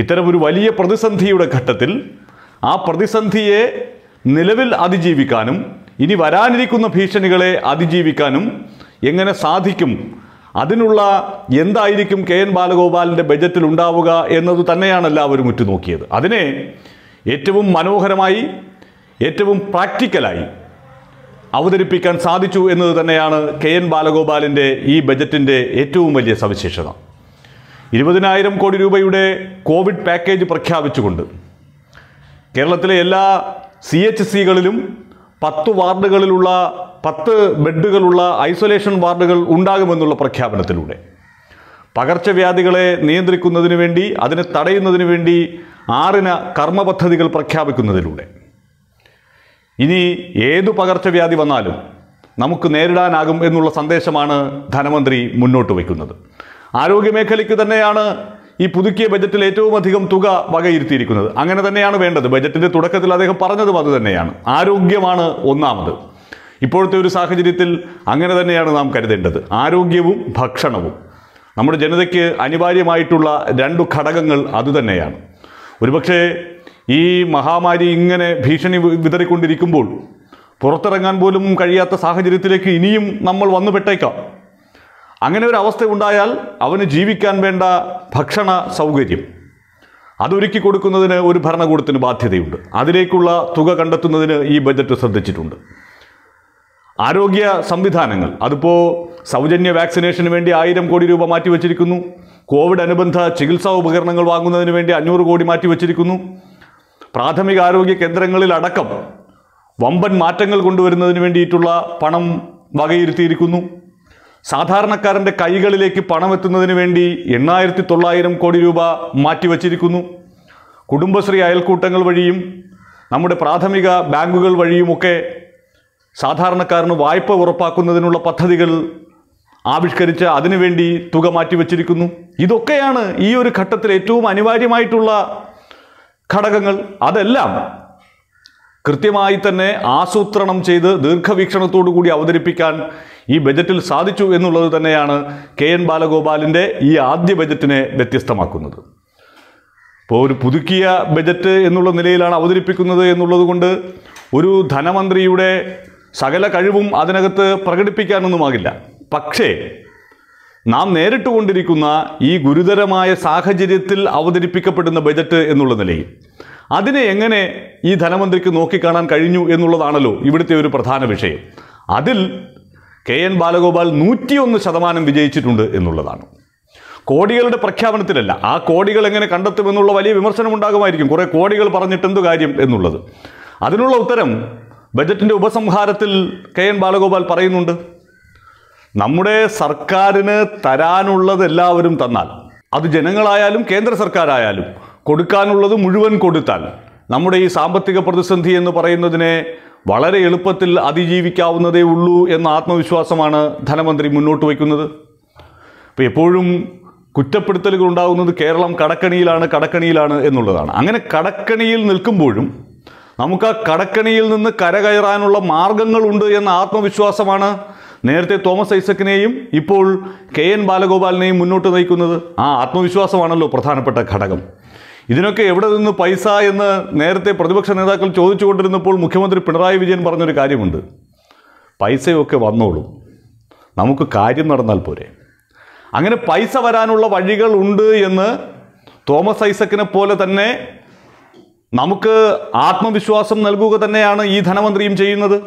ഇത്തരം ഒരു വലിയ പ്രതിസന്ധിയുടെ ഘട്ടത്തിൽ ആ പ്രതിസന്ധിയെ നിലവിൽ അതിജീവിക്കാനും ഇനി വരാനിരിക്കുന്ന ഭീഷണികളെ അതിജീവിക്കാനും എങ്ങനെ സാധിക്കും അതിനുള്ള എന്തായിരിക്കും കെ എൻ ബാലഗോപാലിൻ്റെ ബജറ്റിൽ ഉണ്ടാവുക എന്നത് തന്നെയാണ് എല്ലാവരും ഉറ്റുനോക്കിയത് അതിനെ ഏറ്റവും മനോഹരമായി ഏറ്റവും പ്രാക്ടിക്കലായി അവതരിപ്പിക്കാൻ സാധിച്ചു എന്നത് തന്നെയാണ് കെ എൻ ബാലഗോപാലിൻ്റെ ഈ ബജറ്റിൻ്റെ ഏറ്റവും വലിയ സവിശേഷത ഇരുപതിനായിരം കോടി രൂപയുടെ കോവിഡ് പാക്കേജ് പ്രഖ്യാപിച്ചുകൊണ്ട് കേരളത്തിലെ എല്ലാ സി എച്ച് സികളിലും പത്ത് വാർഡുകളിലുള്ള പത്ത് ബെഡുകളുള്ള ഐസൊലേഷൻ വാർഡുകൾ ഉണ്ടാകുമെന്നുള്ള പ്രഖ്യാപനത്തിലൂടെ പകർച്ചവ്യാധികളെ നിയന്ത്രിക്കുന്നതിന് വേണ്ടി അതിനെ തടയുന്നതിന് വേണ്ടി ആറിന് കർമ്മ പദ്ധതികൾ പ്രഖ്യാപിക്കുന്നതിലൂടെ ഇനി ഏതു പകർച്ചവ്യാധി വന്നാലും നമുക്ക് നേരിടാനാകും എന്നുള്ള സന്ദേശമാണ് ധനമന്ത്രി മുന്നോട്ട് വയ്ക്കുന്നത് ആരോഗ്യമേഖലയ്ക്ക് തന്നെയാണ് ഈ പുതുക്കിയ ബജറ്റിൽ ഏറ്റവും അധികം തുക വകയിരുത്തിയിരിക്കുന്നത് അങ്ങനെ തന്നെയാണ് വേണ്ടത് ബജറ്റിന്റെ തുടക്കത്തിൽ അദ്ദേഹം പറഞ്ഞതും അത് തന്നെയാണ് ആരോഗ്യമാണ് ഒന്നാമത് ഇപ്പോഴത്തെ ഒരു സാഹചര്യത്തിൽ അങ്ങനെ തന്നെയാണ് നാം കരുതേണ്ടത് ആരോഗ്യവും ഭക്ഷണവും നമ്മുടെ ജനതയ്ക്ക് അനിവാര്യമായിട്ടുള്ള രണ്ടു ഘടകങ്ങൾ അതുതന്നെയാണ് ഒരുപക്ഷേ ഈ മഹാമാരി ഇങ്ങനെ ഭീഷണി വിതറിക്കൊണ്ടിരിക്കുമ്പോൾ പുറത്തിറങ്ങാൻ പോലും കഴിയാത്ത സാഹചര്യത്തിലേക്ക് ഇനിയും നമ്മൾ വന്നുപെട്ടേക്കാം അങ്ങനെ ഒരു അവസ്ഥ ഉണ്ടായാൽ അവന് ജീവിക്കാൻ വേണ്ട ഭക്ഷണ സൗകര്യം അതൊരുക്കി കൊടുക്കുന്നതിന് ഒരു ഭരണകൂടത്തിന് ബാധ്യതയുണ്ട് അതിലേക്കുള്ള തുക കണ്ടെത്തുന്നതിന് ഈ ബജറ്റ് ശ്രദ്ധിച്ചിട്ടുണ്ട് ആരോഗ്യ സംവിധാനങ്ങൾ അതിപ്പോൾ സൗജന്യ വാക്സിനേഷന് വേണ്ടി ആയിരം കോടി രൂപ മാറ്റിവെച്ചിരിക്കുന്നു കോവിഡ് അനുബന്ധ ചികിത്സാ ഉപകരണങ്ങൾ വാങ്ങുന്നതിന് വേണ്ടി അഞ്ഞൂറ് കോടി മാറ്റിവെച്ചിരിക്കുന്നു പ്രാഥമിക ആരോഗ്യ കേന്ദ്രങ്ങളിൽ അടക്കം വമ്പൻ മാറ്റങ്ങൾ കൊണ്ടുവരുന്നതിന് വേണ്ടിയിട്ടുള്ള പണം വകയിരുത്തിയിരിക്കുന്നു സാധാരണക്കാരൻ്റെ കൈകളിലേക്ക് പണമെത്തുന്നതിന് വേണ്ടി എണ്ണായിരത്തി തൊള്ളായിരം കോടി രൂപ മാറ്റിവച്ചിരിക്കുന്നു കുടുംബശ്രീ അയൽക്കൂട്ടങ്ങൾ വഴിയും നമ്മുടെ പ്രാഥമിക ബാങ്കുകൾ വഴിയുമൊക്കെ സാധാരണക്കാരന് വായ്പ ഉറപ്പാക്കുന്നതിനുള്ള പദ്ധതികൾ ആവിഷ്കരിച്ച് അതിനുവേണ്ടി തുക മാറ്റിവെച്ചിരിക്കുന്നു ഇതൊക്കെയാണ് ഈ ഒരു ഘട്ടത്തിൽ ഏറ്റവും അനിവാര്യമായിട്ടുള്ള ഘടകങ്ങൾ അതെല്ലാം കൃത്യമായി തന്നെ ആസൂത്രണം ചെയ്ത് ദീർഘവീക്ഷണത്തോടു കൂടി അവതരിപ്പിക്കാൻ ഈ ബജറ്റിൽ സാധിച്ചു എന്നുള്ളത് തന്നെയാണ് കെ എൻ ബാലഗോപാലിൻ്റെ ഈ ആദ്യ ബജറ്റിനെ വ്യത്യസ്തമാക്കുന്നത് ഇപ്പോൾ ഒരു പുതുക്കിയ ബജറ്റ് എന്നുള്ള നിലയിലാണ് അവതരിപ്പിക്കുന്നത് എന്നുള്ളത് ഒരു ധനമന്ത്രിയുടെ സകല കഴിവും അതിനകത്ത് പ്രകടിപ്പിക്കാനൊന്നുമാകില്ല പക്ഷേ നാം നേരിട്ട് കൊണ്ടിരിക്കുന്ന ഈ ഗുരുതരമായ സാഹചര്യത്തിൽ അവതരിപ്പിക്കപ്പെടുന്ന ബജറ്റ് എന്നുള്ള നിലയിൽ അതിനെ എങ്ങനെ ഈ ധനമന്ത്രിക്ക് നോക്കിക്കാണാൻ കഴിഞ്ഞു എന്നുള്ളതാണല്ലോ ഇവിടുത്തെ ഒരു പ്രധാന വിഷയം അതിൽ കെ എൻ ബാലഗോപാൽ നൂറ്റിയൊന്ന് ശതമാനം വിജയിച്ചിട്ടുണ്ട് എന്നുള്ളതാണ് കോടികളുടെ പ്രഖ്യാപനത്തിലല്ല ആ കോടികൾ എങ്ങനെ കണ്ടെത്തുമെന്നുള്ള വലിയ വിമർശനം ഉണ്ടാകുമായിരിക്കും കുറേ കോടികൾ പറഞ്ഞിട്ട് എന്തു കാര്യം എന്നുള്ളത് അതിനുള്ള ഉത്തരം ബജറ്റിൻ്റെ ഉപസംഹാരത്തിൽ കെ എൻ ബാലഗോപാൽ പറയുന്നുണ്ട് നമ്മുടെ സർക്കാരിന് തരാനുള്ളത് എല്ലാവരും തന്നാൽ അത് ജനങ്ങളായാലും കേന്ദ്ര സർക്കാരായാലും കൊടുക്കാനുള്ളത് മുഴുവൻ കൊടുത്താൽ നമ്മുടെ ഈ സാമ്പത്തിക പ്രതിസന്ധി എന്ന് പറയുന്നതിനെ വളരെ എളുപ്പത്തിൽ അതിജീവിക്കാവുന്നതേ ഉള്ളൂ എന്ന ആത്മവിശ്വാസമാണ് ധനമന്ത്രി മുന്നോട്ട് വയ്ക്കുന്നത് അപ്പോൾ എപ്പോഴും കുറ്റപ്പെടുത്തലുകൾ ഉണ്ടാകുന്നത് കേരളം കടക്കണിയിലാണ് കടക്കണിയിലാണ് എന്നുള്ളതാണ് അങ്ങനെ കടക്കണിയിൽ നിൽക്കുമ്പോഴും നമുക്ക് ആ കടക്കണിയിൽ നിന്ന് കരകയറാനുള്ള മാർഗങ്ങളുണ്ട് എന്ന ആത്മവിശ്വാസമാണ് നേരത്തെ തോമസ് ഐസക്കിനെയും ഇപ്പോൾ കെ എൻ ബാലഗോപാലിനെയും മുന്നോട്ട് നയിക്കുന്നത് ആ ആത്മവിശ്വാസമാണല്ലോ പ്രധാനപ്പെട്ട ഘടകം ഇതിനൊക്കെ എവിടെ നിന്ന് പൈസ എന്ന് നേരത്തെ പ്രതിപക്ഷ നേതാക്കൾ ചോദിച്ചുകൊണ്ടിരുന്നപ്പോൾ മുഖ്യമന്ത്രി പിണറായി വിജയൻ പറഞ്ഞൊരു കാര്യമുണ്ട് പൈസയൊക്കെ വന്നോളും നമുക്ക് കാര്യം നടന്നാൽ പോരെ അങ്ങനെ പൈസ വരാനുള്ള വഴികൾ ഉണ്ട് എന്ന് തോമസ് ഐസക്കിനെ പോലെ തന്നെ നമുക്ക് ആത്മവിശ്വാസം നൽകുക തന്നെയാണ് ഈ ധനമന്ത്രിയും ചെയ്യുന്നത്